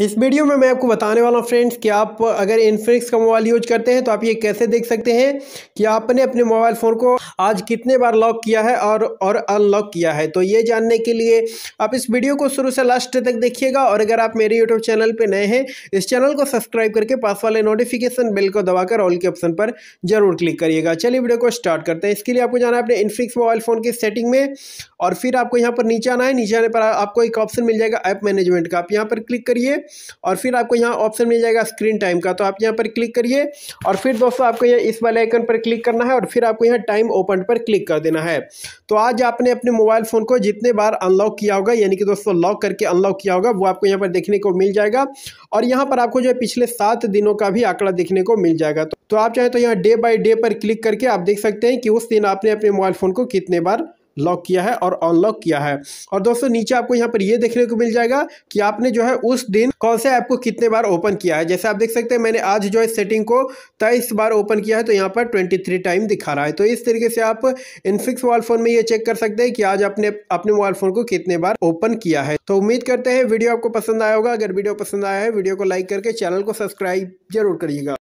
इस वीडियो में मैं आपको बताने वाला हूँ फ्रेंड्स कि आप अगर इन्फिनिक्स का मोबाइल यूज करते हैं तो आप ये कैसे देख सकते हैं कि आपने अपने मोबाइल फ़ोन को आज कितने बार लॉक किया है और और अनलॉक किया है तो ये जानने के लिए आप इस वीडियो को शुरू से लास्ट तक देखिएगा और अगर आप मेरे यूट्यूब चैनल पर नए हैं इस चैनल को सब्सक्राइब करके पास वाले नोटिफिकेशन बिल को दबाकर ऑल के ऑप्शन पर जरूर क्लिक करिएगा चलिए वीडियो को स्टार्ट करते हैं इसके लिए आपको जाना है अपने इन्फिक्स मोबाइल फ़ोन की सेटिंग में और फिर आपको यहाँ पर नीचे आना है नीचे आने पर आपको एक ऑप्शन मिल जाएगा ऐप मैनेजमेंट का आप यहाँ पर क्लिक करिए और फिर आपको यहाँ ऑप्शन मिल जाएगा स्क्रीन टाइम का तो आप यहाँ पर क्लिक करिए और फिर दोस्तों आपको यहाँ इस वाले आइकन पर क्लिक करना है और फिर आपको यहाँ टाइम ओपन पर क्लिक कर देना है तो आज आपने अपने मोबाइल फ़ोन को जितने बार अनलॉक किया होगा यानी कि दोस्तों लॉक करके अनलॉक किया होगा वो आपको यहाँ पर देखने को मिल जाएगा और यहाँ पर आपको जो है पिछले सात दिनों का भी आंकड़ा देखने को मिल जाएगा तो आप चाहें तो यहाँ डे बाई डे पर क्लिक करके आप देख सकते हैं कि उस दिन आपने अपने मोबाइल फ़ोन को कितने बार लॉक किया है और अनलॉक किया है और दोस्तों नीचे आपको यहाँ पर यह देखने को मिल जाएगा कि आपने जो है उस दिन कौन से ऐप को कितने बार ओपन किया है जैसे आप देख सकते हैं मैंने आज जो है सेटिंग को तेईस बार ओपन किया है तो यहाँ पर ट्वेंटी टाइम दिखा रहा है तो इस तरीके से आप इनफिक्स मोबाइल फ़ोन में ये चेक कर सकते हैं कि आज आपने अपने मोबाइल फ़ोन को कितने बार ओपन किया है तो उम्मीद करते हैं वीडियो आपको पसंद आया होगा अगर वीडियो पसंद आया है वीडियो को लाइक करके चैनल को सब्सक्राइब जरूर करिएगा